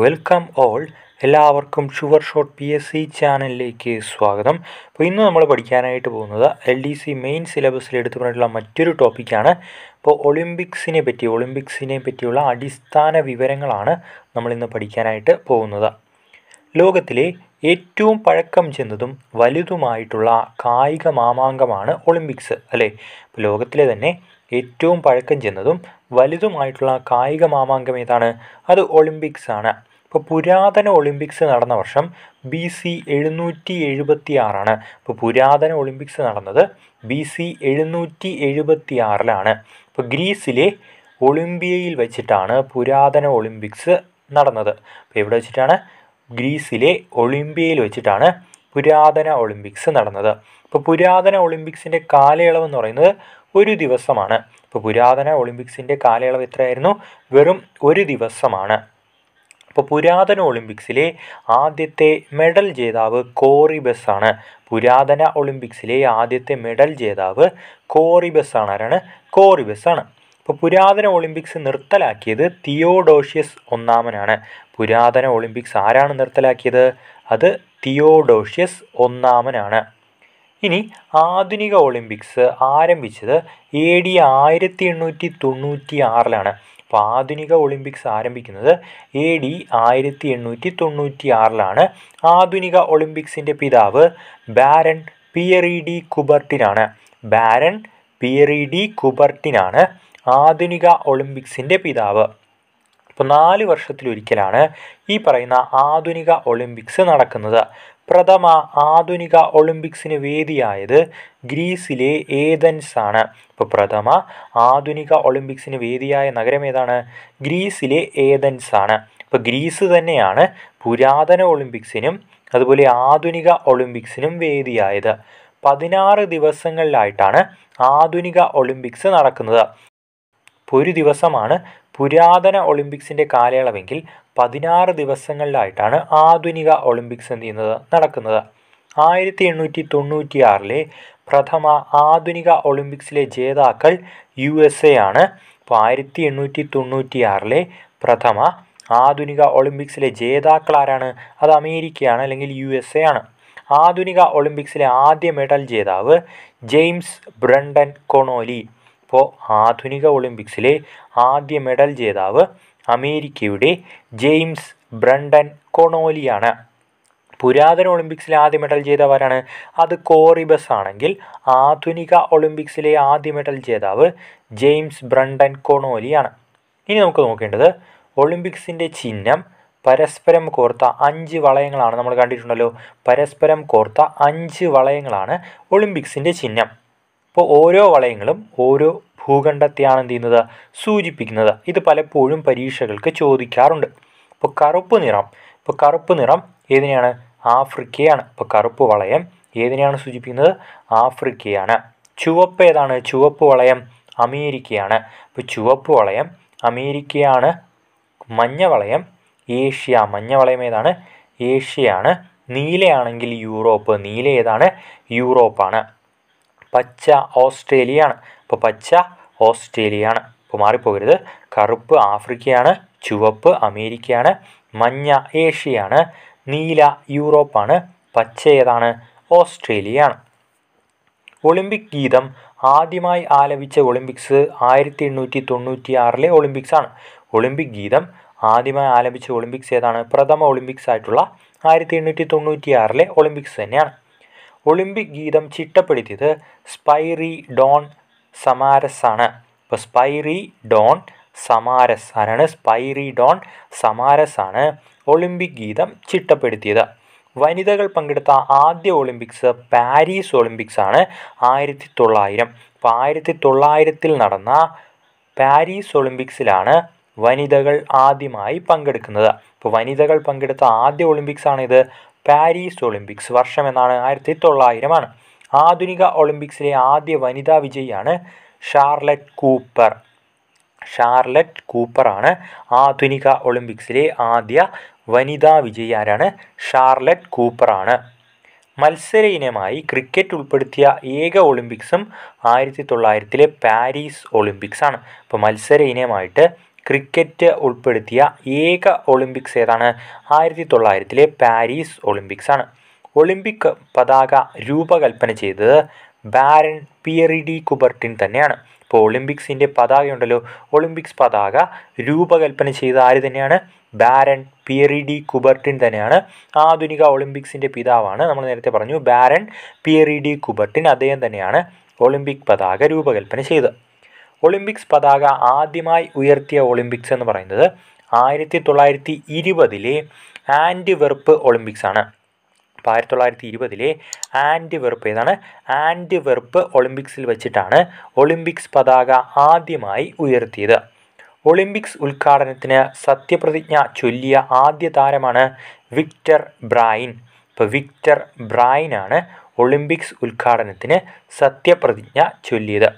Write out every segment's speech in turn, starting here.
welcome all എല്ലാവർക്കും sure shot P S C ചാനലിലേക്ക് സ്വാഗതം അപ്പോൾ ഇന്ന് നമ്മൾ പഠിക്കാനായിട്ട് പോകുന്നത് എൽ ഡി സി മെയിൻ സിലബസിൽ എടുത്തു മറ്റൊരു ടോപ്പിക്കാണ് അപ്പോൾ ഒളിമ്പിക്സിനെ പറ്റി ഒളിമ്പിക്സിനെ പറ്റിയുള്ള അടിസ്ഥാന വിവരങ്ങളാണ് നമ്മൾ ഇന്ന് പഠിക്കാനായിട്ട് പോകുന്നത് ലോകത്തിലെ ഏറ്റവും പഴക്കം ചെന്നതും വലുതുമായിട്ടുള്ള കായിക മാമാങ്കമാണ് ഒളിമ്പിക്സ് അല്ലേ ലോകത്തിലെ തന്നെ ഏറ്റവും പഴക്കം ചെന്നതും വലുതുമായിട്ടുള്ള കായിക മാമാങ്കം ഏതാണ് അത് ഒളിമ്പിക്സ് ആണ് ഇപ്പോൾ പുരാതന ഒളിമ്പിക്സ് നടന്ന വർഷം ബി സി എഴുന്നൂറ്റി എഴുപത്തി ആറാണ് ഇപ്പോൾ പുരാതന ഒളിമ്പിക്സ് നടന്നത് ബി സി എഴുന്നൂറ്റി എഴുപത്തി ആറിലാണ് ഇപ്പോൾ ഗ്രീസിലെ ഒളിമ്പിയയിൽ വെച്ചിട്ടാണ് പുരാതന ഒളിമ്പിക്സ് നടന്നത് അപ്പോൾ എവിടെ വെച്ചിട്ടാണ് ഗ്രീസിലെ ഒളിമ്പിയയിൽ വെച്ചിട്ടാണ് പുരാതന ഒളിമ്പിക്സ് നടന്നത് ഇപ്പോൾ പുരാതന ഒളിമ്പിക്സിൻ്റെ കാലയളവ് എന്ന് പറയുന്നത് ഒരു ദിവസമാണ് ഇപ്പോൾ പുരാതന ഒളിമ്പിക്സിൻ്റെ കാലയളവ് എത്രയായിരുന്നു വെറും ഒരു ദിവസമാണ് ഇപ്പോൾ പുരാതന ഒളിമ്പിക്സിലെ ആദ്യത്തെ മെഡൽ ജേതാവ് കോറിബസ് ആണ് പുരാതന ഒളിമ്പിക്സിലെ ആദ്യത്തെ മെഡൽ ജേതാവ് കോറിബസ് ആണ് ആരാണ് കോറിബസ് ആണ് ഇപ്പോൾ പുരാതന ഒളിമ്പിക്സ് നിർത്തലാക്കിയത് തിയോഡോഷ്യസ് ഒന്നാമനാണ് പുരാതന ഒളിമ്പിക്സ് ആരാണ് നിർത്തലാക്കിയത് അത് തിയോഡോഷ്യസ് ഒന്നാമനാണ് ഇനി ആധുനിക ഒളിമ്പിക്സ് ആരംഭിച്ചത് എ ഡി ആയിരത്തി എണ്ണൂറ്റി തൊണ്ണൂറ്റി ആറിലാണ് അപ്പോൾ ആധുനിക ഒളിമ്പിക്സ് ആരംഭിക്കുന്നത് എ ഡി ആയിരത്തി എണ്ണൂറ്റി തൊണ്ണൂറ്റി ആറിലാണ് ആധുനിക ഒളിമ്പിക്സിൻ്റെ പിതാവ് ബാരൻ പിയറി ഡി കുബർട്ടിനാണ് ബാരൻ പിയറി ഡി കുബർട്ടിനാണ് ആധുനിക ഒളിമ്പിക്സിൻ്റെ പിതാവ് അപ്പോൾ നാല് വർഷത്തിലൊരിക്കലാണ് ഈ പറയുന്ന ആധുനിക ഒളിമ്പിക്സ് നടക്കുന്നത് പ്രഥമ ആധുനിക ഒളിമ്പിക്സിന് വേദിയായത് ഗ്രീസിലെ ഏതൻസ് ആണ് ഇപ്പോൾ പ്രഥമ ആധുനിക ഒളിമ്പിക്സിന് വേദിയായ നഗരം ഏതാണ് ഗ്രീസിലെ ഏതൻസ് ആണ് ഇപ്പോൾ ഗ്രീസ് തന്നെയാണ് പുരാതന ഒളിമ്പിക്സിനും അതുപോലെ ആധുനിക ഒളിമ്പിക്സിനും വേദിയായത് പതിനാറ് ദിവസങ്ങളിലായിട്ടാണ് ആധുനിക ഒളിമ്പിക്സ് നടക്കുന്നത് ഒരു ദിവസമാണ് പുരാതന ഒളിമ്പിക്സിൻ്റെ കാലയളവെങ്കിൽ പതിനാറ് ദിവസങ്ങളിലായിട്ടാണ് ആധുനിക ഒളിമ്പിക്സ് എന്ത് ചെയ്യുന്നത് നടക്കുന്നത് ആയിരത്തി എണ്ണൂറ്റി ആറിലെ പ്രഥമ ആധുനിക ഒളിമ്പിക്സിലെ ജേതാക്കൾ യു എസ് എ ആണ് അപ്പോൾ ആയിരത്തി എണ്ണൂറ്റി ആറിലെ പ്രഥമ ആധുനിക ഒളിമ്പിക്സിലെ ജേതാക്കൾ ആരാണ് അത് അമേരിക്കയാണ് അല്ലെങ്കിൽ യു എസ് എ ആണ് ആധുനിക ഒളിമ്പിക്സിലെ ആദ്യ മെഡൽ ജേതാവ് ജെയിംസ് ബ്രണ്ടൻ കൊണോലി ഇപ്പോൾ ആധുനിക ഒളിമ്പിക്സിലെ ആദ്യ മെഡൽ ജേതാവ് അമേരിക്കയുടെ ജെയിംസ് ബ്രണ്ടൻ കൊണോലിയാണ് പുരാതന ഒളിമ്പിക്സിലെ ആദ്യ മെഡൽ ജേതാവാരാണ് അത് കോറിബസ് ആണെങ്കിൽ ആധുനിക ഒളിമ്പിക്സിലെ ആദ്യ മെഡൽ ജേതാവ് ജെയിംസ് ബ്രണ്ടൻ കൊണോലിയാണ് ഇനി നമുക്ക് നോക്കേണ്ടത് ഒളിമ്പിക്സിൻ്റെ ചിഹ്നം പരസ്പരം കോർത്ത അഞ്ച് വളയങ്ങളാണ് നമ്മൾ കണ്ടിട്ടുണ്ടല്ലോ പരസ്പരം കോർത്ത അഞ്ച് വളയങ്ങളാണ് ഒളിമ്പിക്സിൻ്റെ ചിഹ്നം ഇപ്പോൾ ഓരോ വളയങ്ങളും ഓരോ ഭൂഖണ്ഡത്തെയാണ് എന്ത് ചെയ്യുന്നത് സൂചിപ്പിക്കുന്നത് ഇത് പലപ്പോഴും പരീക്ഷകൾക്ക് ചോദിക്കാറുണ്ട് ഇപ്പോൾ കറുപ്പ് നിറം ഇപ്പോൾ കറുപ്പ് നിറം ഏതിനെയാണ് ആഫ്രിക്കയാണ് ഇപ്പോൾ കറുപ്പ് വളയം ഏതിനെയാണ് സൂചിപ്പിക്കുന്നത് ആഫ്രിക്കയാണ് ചുവപ്പ് ഏതാണ് ചുവപ്പ് വളയം അമേരിക്കയാണ് ഇപ്പോൾ ചുവപ്പ് വളയം അമേരിക്കയാണ് മഞ്ഞ വളയം ഏഷ്യ മഞ്ഞ വളയം ഏതാണ് ഏഷ്യയാണ് നീലയാണെങ്കിൽ യൂറോപ്പ് നീല ഏതാണ് യൂറോപ്പാണ് പച്ച ഓസ്ട്രേലിയയാണ് അപ്പോൾ പച്ച ഓസ്ട്രേലിയയാണ് അപ്പോൾ മാറിപ്പോകരുത് കറുപ്പ് ആഫ്രിക്കയാണ് ചുവപ്പ് അമേരിക്കയാണ് മഞ്ഞ ഏഷ്യയാണ് നീല യൂറോപ്പാണ് പച്ച ഏതാണ് ഓസ്ട്രേലിയയാണ് ഒളിമ്പിക് ഗീതം ആദ്യമായി ആലപിച്ച ഒളിമ്പിക്സ് ആയിരത്തി എണ്ണൂറ്റി തൊണ്ണൂറ്റി ആറിലെ ഒളിമ്പിക്സ് ആണ് ഒളിമ്പിക് ഗീതം ആദ്യമായി ആലപിച്ച ഒളിമ്പിക്സ് ഏതാണ് പ്രഥമ ഒളിമ്പിക്സ് ആയിട്ടുള്ള ആയിരത്തി എണ്ണൂറ്റി തൊണ്ണൂറ്റി ആറിലെ ഒളിമ്പിക്സ് തന്നെയാണ് ഒളിമ്പിക് ഗീതം ചിട്ടപ്പെടുത്തിയത് സ്പൈറി ഡോൺ സമാരസ് ആണ് അപ്പോൾ സ്പൈറി ഡോൺ സമാരസ് ആരാണ് സ്പൈറി ഡോൺ സമാരസ് ആണ് ഒളിമ്പിക് ഗീതം ചിട്ടപ്പെടുത്തിയത് വനിതകൾ പങ്കെടുത്ത ആദ്യ ഒളിമ്പിക്സ് പാരീസ് ഒളിമ്പിക്സ് ആണ് ആയിരത്തി തൊള്ളായിരം അപ്പോൾ ആയിരത്തി തൊള്ളായിരത്തിൽ നടന്ന പാരീസ് ഒളിമ്പിക്സിലാണ് വനിതകൾ ആദ്യമായി പങ്കെടുക്കുന്നത് അപ്പോൾ വനിതകൾ പങ്കെടുത്ത ആദ്യ ഒളിമ്പിക്സ് ആണിത് പാരീസ് ഒളിമ്പിക്സ് വർഷം എന്നാണ് ആയിരത്തി തൊള്ളായിരമാണ് ആധുനിക ഒളിമ്പിക്സിലെ ആദ്യ വനിതാ വിജയിയാണ് ഷാർലറ്റ് കൂപ്പർ ഷാർലറ്റ് കൂപ്പറാണ് ആധുനിക ഒളിമ്പിക്സിലെ ആദ്യ വനിതാ വിജയി ആരാണ് ഷാർലറ്റ് കൂപ്പറാണ് മത്സര ഇനമായി ക്രിക്കറ്റ് ഉൾപ്പെടുത്തിയ ഏക ഒളിമ്പിക്സും ആയിരത്തി തൊള്ളായിരത്തിലെ പാരീസ് ഒളിമ്പിക്സ് ആണ് അപ്പോൾ മത്സര ഇനമായിട്ട് ക്രിക്കറ്റ് ഉൾപ്പെടുത്തിയ ഏക ഒളിമ്പിക്സ് ഏതാണ് ആയിരത്തി തൊള്ളായിരത്തിലെ പാരീസ് ഒളിമ്പിക്സ് ആണ് ഒളിമ്പിക് പതാക രൂപകൽപ്പന ചെയ്തത് ബാരൻ പിയറി ഡി കുബർട്ടിൻ തന്നെയാണ് ഇപ്പോൾ ഒളിമ്പിക്സിൻ്റെ പതാകയുണ്ടല്ലോ ഒളിമ്പിക്സ് പതാക രൂപകൽപ്പന ചെയ്ത ആര് തന്നെയാണ് ബാരൻ പിയറി ഡി കുബർട്ടിൻ തന്നെയാണ് ആധുനിക ഒളിമ്പിക്സിൻ്റെ പിതാവാണ് നമ്മൾ നേരത്തെ പറഞ്ഞു ബാരൻ പിയറി ഡി കുബർട്ടിൻ അദ്ദേഹം തന്നെയാണ് ഒളിമ്പിക് പതാക രൂപകൽപ്പന ചെയ്തത് ഒളിമ്പിക്സ് പതാക ആദ്യമായി ഉയർത്തിയ ഒളിമ്പിക്സ് എന്ന് പറയുന്നത് ആയിരത്തി തൊള്ളായിരത്തി ഇരുപതിലെ വെർപ്പ് ഒളിമ്പിക്സ് ആണ് അപ്പോൾ ആയിരത്തി തൊള്ളായിരത്തി ഇരുപതിലെ വെർപ്പ് ഏതാണ് വെർപ്പ് ഒളിമ്പിക്സിൽ വെച്ചിട്ടാണ് ഒളിമ്പിക്സ് പതാക ആദ്യമായി ഉയർത്തിയത് ഒളിമ്പിക്സ് ഉദ്ഘാടനത്തിന് സത്യപ്രതിജ്ഞ ചൊല്ലിയ ആദ്യ താരമാണ് വിക്ടർ ബ്രൈൻ ഇപ്പോൾ വിക്ടർ ബ്രൈനാണ് ഒളിമ്പിക്സ് ഉദ്ഘാടനത്തിന് സത്യപ്രതിജ്ഞ ചൊല്ലിയത്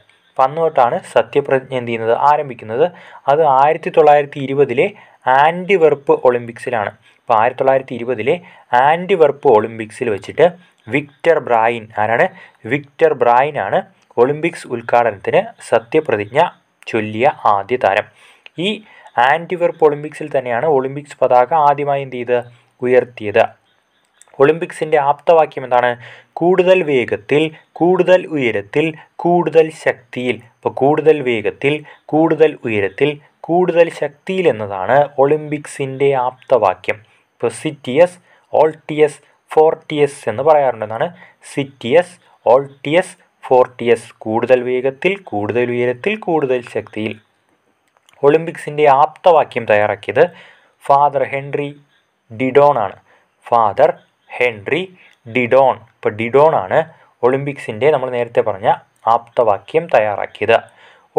അന്ന് തൊട്ടാണ് സത്യപ്രതിജ്ഞ എന്ത് ചെയ്യുന്നത് ആരംഭിക്കുന്നത് അത് ആയിരത്തി തൊള്ളായിരത്തി ഇരുപതിലെ വെർപ്പ് ഒളിമ്പിക്സിലാണ് അപ്പോൾ ആയിരത്തി തൊള്ളായിരത്തി ഇരുപതിലെ വെർപ്പ് ഒളിമ്പിക്സിൽ വെച്ചിട്ട് വിക്ടർ ബ്രായിൻ ആരാണ് വിക്ടർ ബ്രായിൻ ആണ് ഒളിമ്പിക്സ് ഉദ്ഘാടനത്തിന് സത്യപ്രതിജ്ഞ ചൊല്ലിയ ആദ്യ താരം ഈ വെർപ്പ് ഒളിമ്പിക്സിൽ തന്നെയാണ് ഒളിമ്പിക്സ് പതാക ആദ്യമായി എന്ത് ചെയ്ത് ഉയർത്തിയത് ഒളിമ്പിക്സിൻ്റെ ആപ്തവാക്യം എന്താണ് കൂടുതൽ വേഗത്തിൽ കൂടുതൽ ഉയരത്തിൽ കൂടുതൽ ശക്തിയിൽ അപ്പോൾ കൂടുതൽ വേഗത്തിൽ കൂടുതൽ ഉയരത്തിൽ കൂടുതൽ ശക്തിയിൽ എന്നതാണ് ഒളിമ്പിക്സിൻ്റെ ആപ്തവാക്യം ഇപ്പോൾ സിറ്റിയസ് ഓൾട്ടിയസ് ഫോർട്ടിയസ് എന്ന് പറയാറുണ്ടെന്നാണ് സിറ്റിയസ് ഓൾട്ടിയസ് ഫോർട്ടിയസ് കൂടുതൽ വേഗത്തിൽ കൂടുതൽ ഉയരത്തിൽ കൂടുതൽ ശക്തിയിൽ ഒളിമ്പിക്സിൻ്റെ ആപ്തവാക്യം തയ്യാറാക്കിയത് ഫാദർ ഹെൻറി ഡിഡോൺ ആണ് ഫാദർ ഹെൻറി ഡിഡോൺ ഇപ്പോൾ ഡിഡോൺ ആണ് ഒളിമ്പിക്സിൻ്റെ നമ്മൾ നേരത്തെ പറഞ്ഞ ആപ്തവാക്യം തയ്യാറാക്കിയത്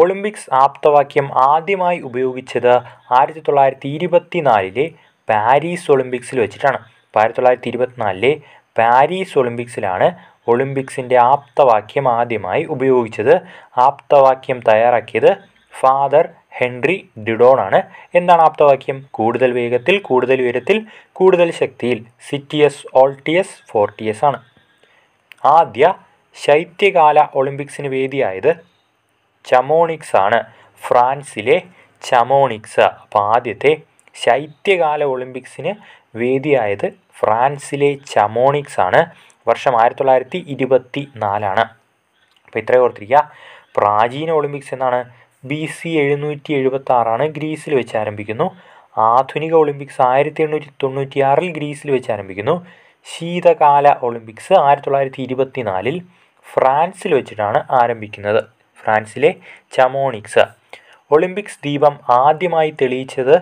ഒളിമ്പിക്സ് ആപ്തവാക്യം ആദ്യമായി ഉപയോഗിച്ചത് ആയിരത്തി തൊള്ളായിരത്തി ഇരുപത്തി നാലിലെ പാരീസ് ഒളിമ്പിക്സിൽ വെച്ചിട്ടാണ് ആയിരത്തി തൊള്ളായിരത്തി ഇരുപത്തിനാലിലെ പാരീസ് ഒളിമ്പിക്സിലാണ് ഒളിമ്പിക്സിൻ്റെ ആപ്തവാക്യം ആദ്യമായി ഉപയോഗിച്ചത് ആപ്തവാക്യം തയ്യാറാക്കിയത് ഫാദർ ഹെൻറി ഡിഡോൺ ആണ് എന്താണ് ആപ്തവാക്യം കൂടുതൽ വേഗത്തിൽ കൂടുതൽ ഉയരത്തിൽ കൂടുതൽ ശക്തിയിൽ സിറ്റിയസ് ഓൾട്ടിയസ് ഫോർട്ടിയസ് ആണ് ആദ്യ ശൈത്യകാല ഒളിമ്പിക്സിന് വേദിയായത് ചമോണിക്സ് ആണ് ഫ്രാൻസിലെ ചമോണിക്സ് അപ്പോൾ ആദ്യത്തെ ശൈത്യകാല ഒളിമ്പിക്സിന് വേദിയായത് ഫ്രാൻസിലെ ചമോണിക്സ് ആണ് വർഷം ആയിരത്തി തൊള്ളായിരത്തി ഇരുപത്തി നാലാണ് അപ്പോൾ ഇത്രയും ഓർത്തിരിക്കുക പ്രാചീന ഒളിമ്പിക്സ് എന്നാണ് ബി സി എഴുന്നൂറ്റി ആറാണ് ഗ്രീസിൽ വെച്ച് ആരംഭിക്കുന്നു ആധുനിക ഒളിമ്പിക്സ് ആയിരത്തി എണ്ണൂറ്റി ആറിൽ ഗ്രീസിൽ വെച്ച് ആരംഭിക്കുന്നു ശീതകാല ഒളിമ്പിക്സ് ആയിരത്തി തൊള്ളായിരത്തി നാലിൽ ഫ്രാൻസിൽ വെച്ചിട്ടാണ് ആരംഭിക്കുന്നത് ഫ്രാൻസിലെ ചമോണിക്സ് ഒളിമ്പിക്സ് ദീപം ആദ്യമായി തെളിയിച്ചത്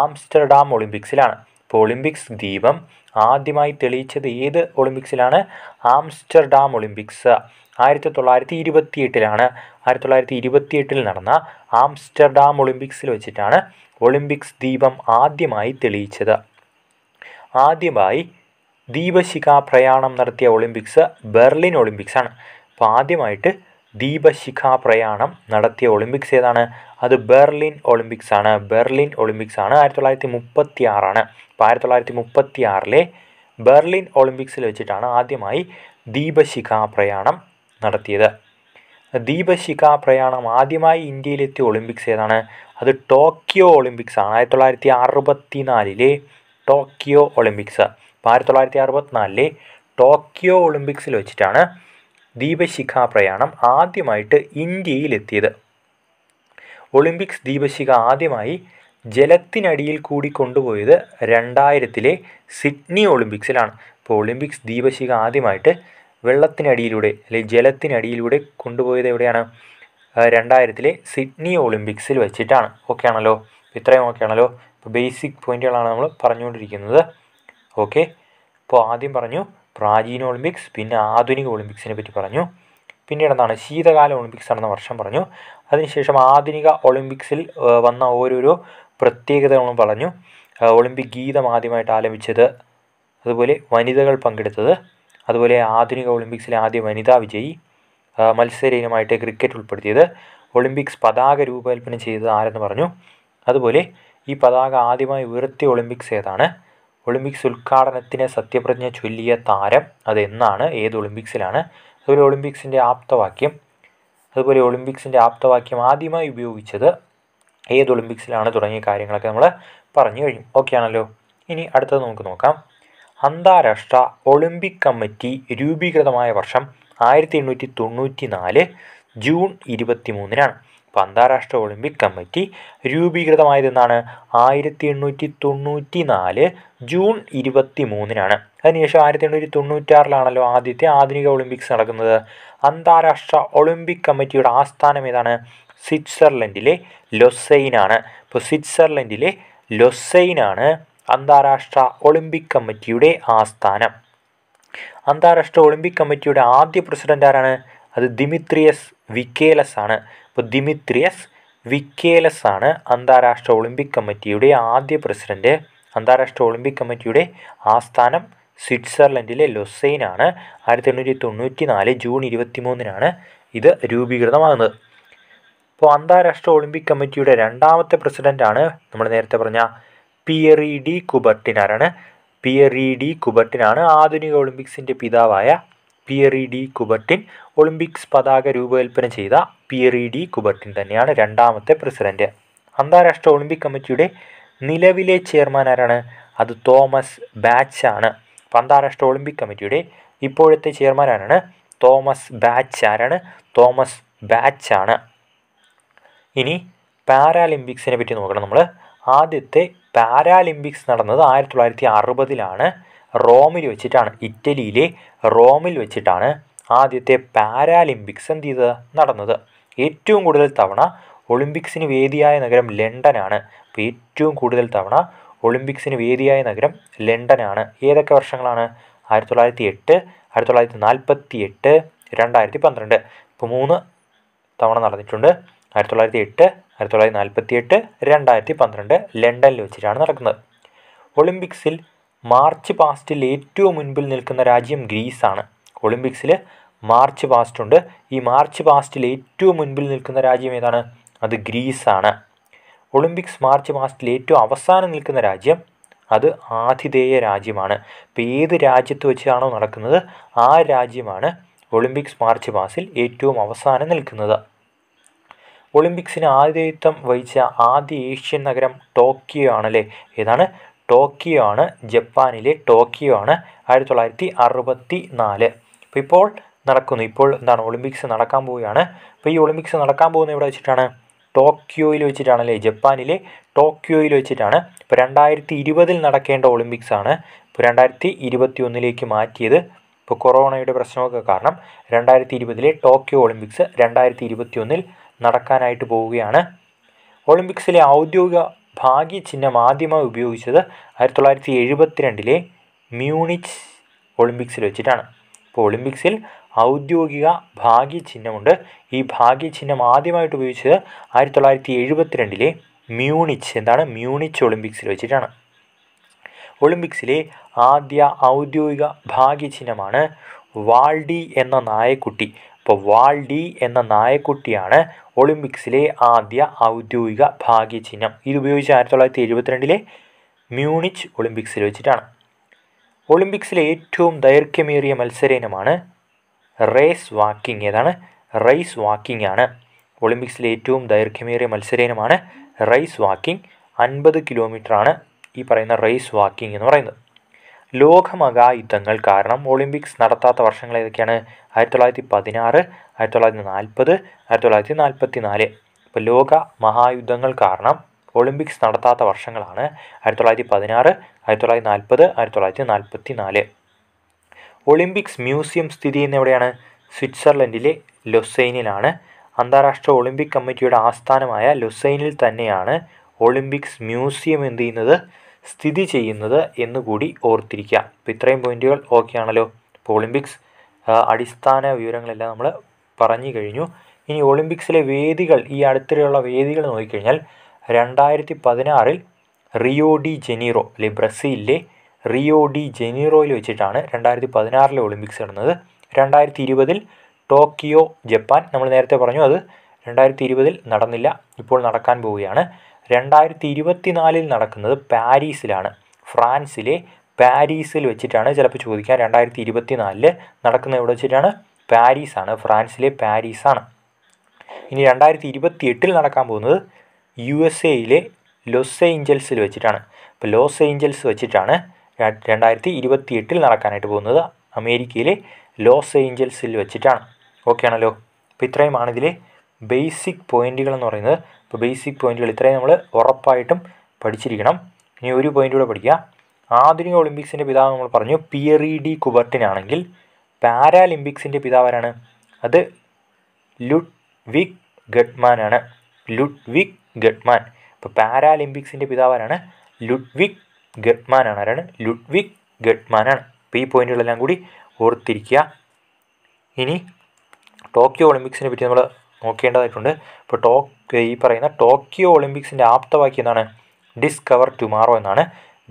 ആംസ്റ്റർഡാം ഒളിമ്പിക്സിലാണ് ഇപ്പോൾ ഒളിമ്പിക്സ് ദീപം ആദ്യമായി തെളിയിച്ചത് ഏത് ഒളിമ്പിക്സിലാണ് ആംസ്റ്റർഡാം ഒളിമ്പിക്സ് ആയിരത്തി തൊള്ളായിരത്തി എട്ടിലാണ് ആയിരത്തി തൊള്ളായിരത്തി എട്ടിൽ നടന്ന ആംസ്റ്റർഡാം ഒളിമ്പിക്സിൽ വെച്ചിട്ടാണ് ഒളിമ്പിക്സ് ദീപം ആദ്യമായി തെളിയിച്ചത് ആദ്യമായി ദീപശിഖ പ്രയാണം നടത്തിയ ഒളിമ്പിക്സ് ബെർലിൻ ഒളിമ്പിക്സ് ആണ് അപ്പോൾ ആദ്യമായിട്ട് ദീപശിഖ പ്രയാണം നടത്തിയ ഒളിമ്പിക്സ് ഏതാണ് അത് ബെർലിൻ ഒളിമ്പിക്സ് ആണ് ബെർലിൻ ഒളിമ്പിക്സ് ആണ് ആയിരത്തി തൊള്ളായിരത്തി മുപ്പത്തി ആറാണ് അപ്പോൾ ആയിരത്തി തൊള്ളായിരത്തി മുപ്പത്തി ആറിലെ ബെർലിൻ ഒളിമ്പിക്സിൽ വെച്ചിട്ടാണ് ആദ്യമായി ദീപശിഖ പ്രയാണം നടത്തിയത് ദീപശിഖ പ്രയാണം ആദ്യമായി ഇന്ത്യയിലെത്തിയ ഒളിമ്പിക്സ് ഏതാണ് അത് ടോക്കിയോ ഒളിമ്പിക്സ് ആണ് ആയിരത്തി തൊള്ളായിരത്തി നാലിലെ ടോക്കിയോ ഒളിമ്പിക്സ് അപ്പോൾ ആയിരത്തി തൊള്ളായിരത്തി അറുപത്തിനാലിലെ ടോക്കിയോ ഒളിമ്പിക്സിൽ വെച്ചിട്ടാണ് ദീപശിഖ പ്രയാണം ആദ്യമായിട്ട് ഇന്ത്യയിലെത്തിയത് ഒളിമ്പിക്സ് ദീപശിഖ ആദ്യമായി ജലത്തിനടിയിൽ കൂടി കൊണ്ടുപോയത് രണ്ടായിരത്തിലെ സിഡ്നി ഒളിമ്പിക്സിലാണ് ഇപ്പോൾ ഒളിമ്പിക്സ് ദീപശിഖ ആദ്യമായിട്ട് വെള്ളത്തിനടിയിലൂടെ അല്ലെങ്കിൽ ജലത്തിനടിയിലൂടെ കൊണ്ടുപോയത് എവിടെയാണ് രണ്ടായിരത്തിലെ സിഡ്നി ഒളിമ്പിക്സിൽ വെച്ചിട്ടാണ് ഓക്കെ ആണല്ലോ ഇത്രയും ഓക്കെ ആണല്ലോ ബേസിക് പോയിന്റുകളാണ് നമ്മൾ പറഞ്ഞുകൊണ്ടിരിക്കുന്നത് ഓക്കെ ഇപ്പോൾ ആദ്യം പറഞ്ഞു പ്രാചീന ഒളിമ്പിക്സ് പിന്നെ ആധുനിക ഒളിമ്പിക്സിനെ പറ്റി പറഞ്ഞു പിന്നീട് എന്താണ് ശീതകാല ഒളിമ്പിക്സ് നടന്ന വർഷം പറഞ്ഞു അതിനുശേഷം ആധുനിക ഒളിമ്പിക്സിൽ വന്ന ഓരോരോ പ്രത്യേകതകളും പറഞ്ഞു ഒളിമ്പിക് ഗീതം ആദ്യമായിട്ട് ആലപിച്ചത് അതുപോലെ വനിതകൾ പങ്കെടുത്തത് അതുപോലെ ആധുനിക ഒളിമ്പിക്സിലെ ആദ്യ വനിതാ വിജയി മത്സര ഇനമായിട്ട് ക്രിക്കറ്റ് ഉൾപ്പെടുത്തിയത് ഒളിമ്പിക്സ് പതാക രൂപകൽപ്പന ചെയ്തത് ആരെന്ന് പറഞ്ഞു അതുപോലെ ഈ പതാക ആദ്യമായി ഉയർത്തിയ ഒളിമ്പിക്സ് ഏതാണ് ഒളിമ്പിക്സ് ഉദ്ഘാടനത്തിന് സത്യപ്രതിജ്ഞ ചൊല്ലിയ താരം അതെന്നാണ് ഏത് ഒളിമ്പിക്സിലാണ് അതുപോലെ ഒളിമ്പിക്സിൻ്റെ ആപ്തവാക്യം അതുപോലെ ഒളിമ്പിക്സിൻ്റെ ആപ്തവാക്യം ആദ്യമായി ഉപയോഗിച്ചത് ഏത് ഒളിമ്പിക്സിലാണ് തുടങ്ങിയ കാര്യങ്ങളൊക്കെ നമ്മൾ പറഞ്ഞു കഴിഞ്ഞു ഓക്കെ ആണല്ലോ ഇനി അടുത്തത് നമുക്ക് നോക്കാം അന്താരാഷ്ട്ര ഒളിമ്പിക് കമ്മിറ്റി രൂപീകൃതമായ വർഷം ആയിരത്തി എണ്ണൂറ്റി തൊണ്ണൂറ്റി നാല് ജൂൺ ഇരുപത്തി മൂന്നിനാണ് അപ്പം അന്താരാഷ്ട്ര ഒളിമ്പിക് കമ്മിറ്റി രൂപീകൃതമായതെന്നാണ് ആയിരത്തി എണ്ണൂറ്റി തൊണ്ണൂറ്റി നാല് ജൂൺ ഇരുപത്തി മൂന്നിനാണ് അതിനുശേഷം ആയിരത്തി എണ്ണൂറ്റി തൊണ്ണൂറ്റാറിലാണല്ലോ ആദ്യത്തെ ആധുനിക ഒളിമ്പിക്സ് നടക്കുന്നത് അന്താരാഷ്ട്ര ഒളിമ്പിക് കമ്മിറ്റിയുടെ ആസ്ഥാനം ഏതാണ് സ്വിറ്റ്സർലൻഡിലെ ലൊസൈനാണ് അപ്പോൾ സ്വിറ്റ്സർലൻഡിലെ ലൊസൈനാണ് അന്താരാഷ്ട്ര ഒളിമ്പിക് കമ്മിറ്റിയുടെ ആസ്ഥാനം അന്താരാഷ്ട്ര ഒളിമ്പിക് കമ്മിറ്റിയുടെ ആദ്യ പ്രസിഡന്റ് ആരാണ് അത് ദിമിത്രിയസ് വിക്കേലസ് ആണ് അപ്പോൾ ദിമിത്രിയസ് വിക്കേലസ് ആണ് അന്താരാഷ്ട്ര ഒളിമ്പിക് കമ്മിറ്റിയുടെ ആദ്യ പ്രസിഡന്റ് അന്താരാഷ്ട്ര ഒളിമ്പിക് കമ്മിറ്റിയുടെ ആസ്ഥാനം സ്വിറ്റ്സർലൻഡിലെ ആണ് ആയിരത്തി എണ്ണൂറ്റി തൊണ്ണൂറ്റി നാല് ജൂൺ ഇരുപത്തി മൂന്നിനാണ് ഇത് രൂപീകൃതമാകുന്നത് അപ്പോൾ അന്താരാഷ്ട്ര ഒളിമ്പിക് കമ്മിറ്റിയുടെ രണ്ടാമത്തെ പ്രസിഡൻ്റാണ് നമ്മൾ നേരത്തെ പറഞ്ഞ പിയറി ഡി കുബർട്ടിനാരാണ് പിയറി ഡി കുബർട്ടിനാണ് ആധുനിക ഒളിമ്പിക്സിൻ്റെ പിതാവായ പിയറി ഡി കുബർട്ടിൻ ഒളിമ്പിക്സ് പതാക രൂപകൽപ്പന ചെയ്ത പിയറി ഡി കുബർട്ടിൻ തന്നെയാണ് രണ്ടാമത്തെ പ്രസിഡന്റ് അന്താരാഷ്ട്ര ഒളിമ്പിക് കമ്മിറ്റിയുടെ നിലവിലെ ചെയർമാൻ ആരാണ് അത് തോമസ് ബാച്ച് ആണ് അന്താരാഷ്ട്ര ഒളിമ്പിക് കമ്മിറ്റിയുടെ ഇപ്പോഴത്തെ ചെയർമാൻ ആരാണ് തോമസ് ബാച്ച് ആരാണ് തോമസ് ബാച്ച് ആണ് ഇനി പാരാലിമ്പിക്സിനെ പറ്റി നോക്കണം നമ്മൾ ആദ്യത്തെ പാരാലിമ്പിക്സ് നടന്നത് ആയിരത്തി തൊള്ളായിരത്തി അറുപതിലാണ് റോമിൽ വെച്ചിട്ടാണ് ഇറ്റലിയിലെ റോമിൽ വെച്ചിട്ടാണ് ആദ്യത്തെ പാരാലിമ്പിക്സ് എന്ത് ചെയ്തത് നടന്നത് ഏറ്റവും കൂടുതൽ തവണ ഒളിമ്പിക്സിന് വേദിയായ നഗരം ലണ്ടനാണ് അപ്പോൾ ഏറ്റവും കൂടുതൽ തവണ ഒളിമ്പിക്സിന് വേദിയായ നഗരം ലണ്ടനാണ് ഏതൊക്കെ വർഷങ്ങളാണ് ആയിരത്തി തൊള്ളായിരത്തി എട്ട് ആയിരത്തി തൊള്ളായിരത്തി നാൽപ്പത്തി എട്ട് രണ്ടായിരത്തി പന്ത്രണ്ട് ഇപ്പോൾ മൂന്ന് തവണ നടന്നിട്ടുണ്ട് ആയിരത്തി തൊള്ളായിരത്തി എട്ട് ആയിരത്തി തൊള്ളായിരത്തി നാൽപ്പത്തി എട്ട് രണ്ടായിരത്തി പന്ത്രണ്ട് ലണ്ടനിൽ വെച്ചിട്ടാണ് നടക്കുന്നത് ഒളിമ്പിക്സിൽ മാർച്ച് പാസ്റ്റിൽ ഏറ്റവും മുൻപിൽ നിൽക്കുന്ന രാജ്യം ഗ്രീസാണ് ഒളിമ്പിക്സിൽ മാർച്ച് പാസ്റ്റ് ഉണ്ട് ഈ മാർച്ച് പാസ്റ്റിൽ ഏറ്റവും മുൻപിൽ നിൽക്കുന്ന രാജ്യം ഏതാണ് അത് ഗ്രീസാണ് ഒളിമ്പിക്സ് മാർച്ച് പാസ്റ്റിൽ ഏറ്റവും അവസാനം നിൽക്കുന്ന രാജ്യം അത് ആതിഥേയ രാജ്യമാണ് ഇപ്പോൾ ഏത് രാജ്യത്ത് വെച്ചാണോ നടക്കുന്നത് ആ രാജ്യമാണ് ഒളിമ്പിക്സ് മാർച്ച് പാസിൽ ഏറ്റവും അവസാനം നിൽക്കുന്നത് ഒളിമ്പിക്സിന് ആതിഥേയത്വം വഹിച്ച ആദ്യ ഏഷ്യൻ നഗരം ടോക്കിയോ ആണല്ലേ ഏതാണ് ടോക്കിയോ ആണ് ജപ്പാനിലെ ടോക്കിയോ ആണ് ആയിരത്തി തൊള്ളായിരത്തി അറുപത്തി നാല് അപ്പോൾ ഇപ്പോൾ നടക്കുന്നു ഇപ്പോൾ എന്താണ് ഒളിമ്പിക്സ് നടക്കാൻ പോവുകയാണ് അപ്പോൾ ഈ ഒളിമ്പിക്സ് നടക്കാൻ പോകുന്നത് എവിടെ വെച്ചിട്ടാണ് ടോക്കിയോയിൽ വെച്ചിട്ടാണല്ലേ ജപ്പാനിലെ ടോക്കിയോയിൽ വെച്ചിട്ടാണ് ഇപ്പോൾ രണ്ടായിരത്തി ഇരുപതിൽ നടക്കേണ്ട ഒളിമ്പിക്സ് ആണ് ഇപ്പോൾ രണ്ടായിരത്തി ഇരുപത്തി ഒന്നിലേക്ക് മാറ്റിയത് ഇപ്പോൾ കൊറോണയുടെ പ്രശ്നമൊക്കെ കാരണം രണ്ടായിരത്തി ഇരുപതിലെ ടോക്കിയോ ഒളിമ്പിക്സ് രണ്ടായിരത്തി ഇരുപത്തി ഒന്നിൽ നടക്കാനായിട്ട് പോവുകയാണ് ഒളിമ്പിക്സിലെ ഔദ്യോഗിക ഭാഗ്യ ചിഹ്നം ആദ്യമായി ഉപയോഗിച്ചത് ആയിരത്തി തൊള്ളായിരത്തി എഴുപത്തിരണ്ടിലെ മ്യൂണിച്ച് ഒളിമ്പിക്സിൽ വെച്ചിട്ടാണ് അപ്പോൾ ഒളിമ്പിക്സിൽ ഔദ്യോഗിക ഭാഗ്യ ചിഹ്നമുണ്ട് ഈ ഭാഗ്യ ചിഹ്നം ആദ്യമായിട്ട് ഉപയോഗിച്ചത് ആയിരത്തി തൊള്ളായിരത്തി എഴുപത്തിരണ്ടിലെ മ്യൂണിച്ച് എന്താണ് മ്യൂണിച്ച് ഒളിമ്പിക്സിൽ വെച്ചിട്ടാണ് ഒളിമ്പിക്സിലെ ആദ്യ ഔദ്യോഗിക ഭാഗ്യ ചിഹ്നമാണ് വാൾഡി എന്ന നായക്കുട്ടി അപ്പോൾ വാൾഡി എന്ന നായക്കുട്ടിയാണ് ഒളിമ്പിക്സിലെ ആദ്യ ഔദ്യോഗിക ഭാഗ്യചിഹ്നം ഇതുപയോഗിച്ച് ആയിരത്തി തൊള്ളായിരത്തി എഴുപത്തിരണ്ടിലെ മ്യൂണിച്ച് ഒളിമ്പിക്സിൽ വെച്ചിട്ടാണ് ഒളിമ്പിക്സിലെ ഏറ്റവും ദൈർഘ്യമേറിയ മത്സര ഇനമാണ് റേസ് വാക്കിംഗ് ഏതാണ് റേസ് വാക്കിംഗ് ആണ് ഒളിമ്പിക്സിലെ ഏറ്റവും ദൈർഘ്യമേറിയ മത്സര ഇനമാണ് റേസ് വാക്കിംഗ് അൻപത് ആണ് ഈ പറയുന്ന റേസ് വാക്കിംഗ് എന്ന് പറയുന്നത് ലോകമകാ യുദ്ധങ്ങൾ കാരണം ഒളിമ്പിക്സ് നടത്താത്ത വർഷങ്ങൾ ഏതൊക്കെയാണ് ആയിരത്തി തൊള്ളായിരത്തി പതിനാറ് ആയിരത്തി തൊള്ളായിരത്തി നാൽപ്പത് ആയിരത്തി തൊള്ളായിരത്തി നാൽപ്പത്തി നാല് ഇപ്പോൾ ലോക മഹായുദ്ധങ്ങൾ കാരണം ഒളിമ്പിക്സ് നടത്താത്ത വർഷങ്ങളാണ് ആയിരത്തി തൊള്ളായിരത്തി പതിനാറ് ആയിരത്തി തൊള്ളായിരത്തി നാൽപ്പത് ആയിരത്തി തൊള്ളായിരത്തി നാൽപ്പത്തി നാല് ഒളിമ്പിക്സ് മ്യൂസിയം സ്ഥിതി ചെയ്യുന്ന എവിടെയാണ് സ്വിറ്റ്സർലൻഡിലെ ലൊസൈനിലാണ് അന്താരാഷ്ട്ര ഒളിമ്പിക് കമ്മിറ്റിയുടെ ആസ്ഥാനമായ ലൊസൈനിൽ തന്നെയാണ് ഒളിമ്പിക്സ് മ്യൂസിയം എന്ത് ചെയ്യുന്നത് സ്ഥിതി ചെയ്യുന്നത് എന്നുകൂടി ഓർത്തിരിക്കുക അപ്പോൾ ഇത്രയും പോയിന്റുകൾ ഓക്കെ ആണല്ലോ ഇപ്പോൾ ഒളിമ്പിക്സ് അടിസ്ഥാന വിവരങ്ങളെല്ലാം നമ്മൾ പറഞ്ഞു കഴിഞ്ഞു ഇനി ഒളിമ്പിക്സിലെ വേദികൾ ഈ അടുത്തിടെയുള്ള വേദികൾ നോക്കിക്കഴിഞ്ഞാൽ രണ്ടായിരത്തി പതിനാറിൽ റിയോ ഡി ജനീറോ അല്ലെ ബ്രസീലിലെ റിയോ ഡി ജെനീറോയിൽ വെച്ചിട്ടാണ് രണ്ടായിരത്തി പതിനാറിലെ ഒളിമ്പിക്സ് നടന്നത് രണ്ടായിരത്തി ഇരുപതിൽ ടോക്കിയോ ജപ്പാൻ നമ്മൾ നേരത്തെ പറഞ്ഞു അത് രണ്ടായിരത്തി ഇരുപതിൽ നടന്നില്ല ഇപ്പോൾ നടക്കാൻ പോവുകയാണ് രണ്ടായിരത്തി ഇരുപത്തിനാലിൽ നടക്കുന്നത് പാരീസിലാണ് ഫ്രാൻസിലെ പാരീസിൽ വെച്ചിട്ടാണ് ചിലപ്പോൾ ചോദിക്കാം രണ്ടായിരത്തി ഇരുപത്തിനാലിൽ നടക്കുന്നത് എവിടെ വെച്ചിട്ടാണ് പാരീസാണ് ഫ്രാൻസിലെ പാരീസാണ് ഇനി രണ്ടായിരത്തി ഇരുപത്തി എട്ടിൽ നടക്കാൻ പോകുന്നത് യു എസ് എയിലെ ലോസ് ഏഞ്ചൽസിൽ വെച്ചിട്ടാണ് അപ്പോൾ ലോസ് ഏഞ്ചൽസ് വെച്ചിട്ടാണ് രണ്ടായിരത്തി ഇരുപത്തി എട്ടിൽ നടക്കാനായിട്ട് പോകുന്നത് അമേരിക്കയിലെ ലോസ് ഏഞ്ചൽസിൽ വെച്ചിട്ടാണ് ഓക്കെ ആണല്ലോ അപ്പോൾ ഇത്രയുമാണ് ഇതിലെ ബേസിക് എന്ന് പറയുന്നത് ഇപ്പോൾ ബേസിക് പോയിന്റുകൾ ഇത്രയും നമ്മൾ ഉറപ്പായിട്ടും പഠിച്ചിരിക്കണം ഇനി ഒരു പോയിന്റ് കൂടെ പഠിക്കുക ആധുനിക ഒളിമ്പിക്സിൻ്റെ പിതാവ് നമ്മൾ പറഞ്ഞു പിയറി ഡി കുബർട്ടിനാണെങ്കിൽ പാരാലിമ്പിക്സിൻ്റെ പിതാവ് ആരാണ് അത് ലുഡ് വിക് ഗഡ്മാൻ ആണ് ലുഡ് വിക് ഗഡ്മാൻ അപ്പോൾ പാരാലിമ്പിക്സിൻ്റെ പിതാവ് ആരാണ് ലുഡ് വിക് ഗഡ്മാൻ ആണ് ആരാണ് ലുഡ് വിക് ഗഡ്മാൻ ആണ് അപ്പോൾ ഈ പോയിന്റുകളെല്ലാം കൂടി ഓർത്തിരിക്കുക ഇനി ടോക്കിയോ ഒളിമ്പിക്സിനെ പറ്റി നമ്മൾ നോക്കേണ്ടതായിട്ടുണ്ട് ഇപ്പോൾ ടോ ഈ പറയുന്ന ടോക്കിയോ ഒളിമ്പിക്സിൻ്റെ ആപ്തവാക്യം എന്താണ് ഡിസ്കവർ ടുമാറോ എന്നാണ്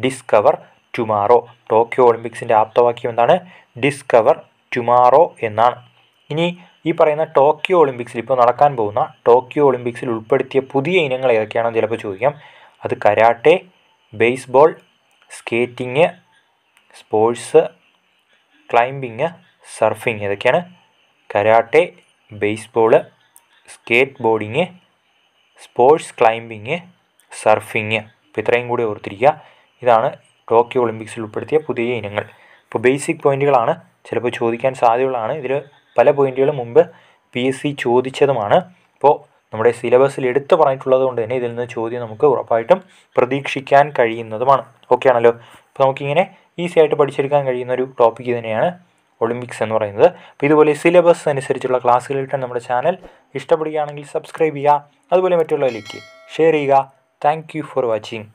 ഡിസ്കവർ ടുമാറോ ടോക്കിയോ ഒളിമ്പിക്സിൻ്റെ ആപ്തവാക്യം എന്താണ് ഡിസ്കവർ ടുമാറോ എന്നാണ് ഇനി ഈ പറയുന്ന ടോക്കിയോ ഒളിമ്പിക്സിൽ ഇപ്പോൾ നടക്കാൻ പോകുന്ന ടോക്കിയോ ഒളിമ്പിക്സിൽ ഉൾപ്പെടുത്തിയ പുതിയ ഇനങ്ങൾ ഏതൊക്കെയാണെന്ന് ചിലപ്പോൾ ചോദിക്കാം അത് karate baseball skating sports climbing surfing ഇതൊക്കെയാണ് karate baseball skateboarding sports climbing surfing അപ്പോൾ ഇത്രയും കൂടി ഓർത്തിരിക്കുക ഇതാണ് ടോക്കിയോ ഒളിമ്പിക്സിൽ ഉൾപ്പെടുത്തിയ പുതിയ ഇനങ്ങൾ അപ്പോൾ ബേസിക് പോയിന്റുകളാണ് ചിലപ്പോൾ ചോദിക്കാൻ സാധ്യതകളാണ് ഇതിൽ പല പോയിന്റുകളും മുമ്പ് പി എസ് സി ചോദിച്ചതുമാണ് അപ്പോൾ നമ്മുടെ സിലബസിൽ എടുത്തു പറഞ്ഞിട്ടുള്ളത് കൊണ്ട് തന്നെ ഇതിൽ നിന്ന് ചോദ്യം നമുക്ക് ഉറപ്പായിട്ടും പ്രതീക്ഷിക്കാൻ കഴിയുന്നതുമാണ് ഓക്കെ ആണല്ലോ അപ്പോൾ നമുക്കിങ്ങനെ ഈസി ആയിട്ട് പഠിച്ചെടുക്കാൻ കഴിയുന്ന ഒരു ടോപ്പിക്ക് തന്നെയാണ് ഒളിമ്പിക്സ് എന്ന് പറയുന്നത് അപ്പോൾ ഇതുപോലെ സിലബസ് അനുസരിച്ചുള്ള ക്ലാസ്സുകൾ കിട്ടാൻ നമ്മുടെ ചാനൽ ഇഷ്ടപ്പെടുകയാണെങ്കിൽ സബ്സ്ക്രൈബ് ചെയ്യുക അതുപോലെ മറ്റുള്ളവരിലേക്ക് ഷെയർ ചെയ്യുക താങ്ക് ഫോർ വാച്ചിങ്